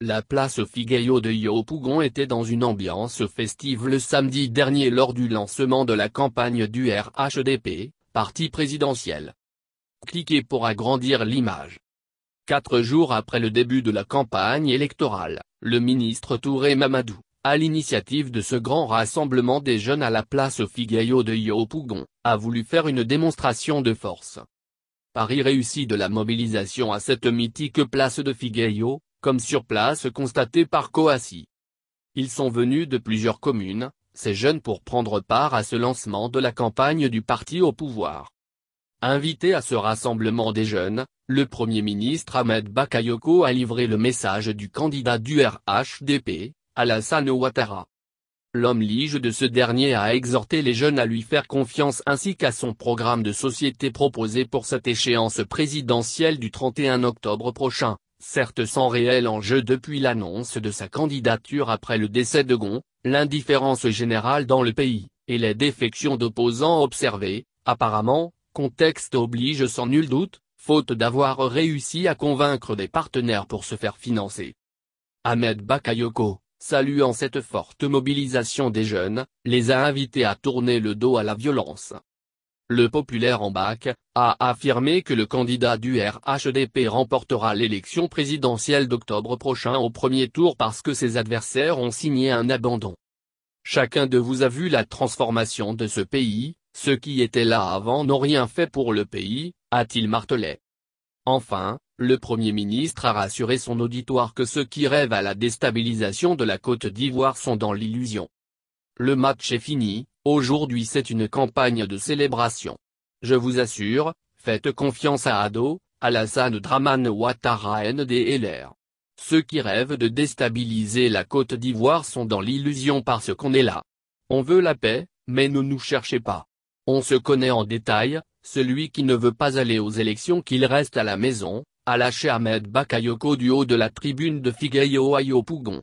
La place Figueio de Yopougon était dans une ambiance festive le samedi dernier lors du lancement de la campagne du RHDP, parti présidentiel. Cliquez pour agrandir l'image. Quatre jours après le début de la campagne électorale, le ministre Touré Mamadou, à l'initiative de ce grand rassemblement des jeunes à la place Figueio de Yopougon, a voulu faire une démonstration de force. Paris réussit de la mobilisation à cette mythique place de Figueyo, comme sur place constaté par Coassi. Ils sont venus de plusieurs communes, ces jeunes pour prendre part à ce lancement de la campagne du parti au pouvoir. Invité à ce rassemblement des jeunes, le Premier ministre Ahmed Bakayoko a livré le message du candidat du RHDP, Alassane Ouattara. L'homme lige de ce dernier a exhorté les jeunes à lui faire confiance ainsi qu'à son programme de société proposé pour cette échéance présidentielle du 31 octobre prochain certes sans réel enjeu depuis l'annonce de sa candidature après le décès de Gon, l'indifférence générale dans le pays, et les défections d'opposants observées, apparemment, contexte oblige sans nul doute, faute d'avoir réussi à convaincre des partenaires pour se faire financer. Ahmed Bakayoko, saluant cette forte mobilisation des jeunes, les a invités à tourner le dos à la violence le populaire en bac, a affirmé que le candidat du RHDP remportera l'élection présidentielle d'octobre prochain au premier tour parce que ses adversaires ont signé un abandon. Chacun de vous a vu la transformation de ce pays, ceux qui étaient là avant n'ont rien fait pour le pays, a-t-il martelé. Enfin, le Premier ministre a rassuré son auditoire que ceux qui rêvent à la déstabilisation de la Côte d'Ivoire sont dans l'illusion. Le match est fini, Aujourd'hui c'est une campagne de célébration. Je vous assure, faites confiance à Ado, Alassane Draman Ouattara NDLR. Ceux qui rêvent de déstabiliser la Côte d'Ivoire sont dans l'illusion parce qu'on est là. On veut la paix, mais ne nous cherchez pas. On se connaît en détail, celui qui ne veut pas aller aux élections qu'il reste à la maison, à lâché Ahmed Bakayoko du haut de la tribune de Figueyo Ayopougon.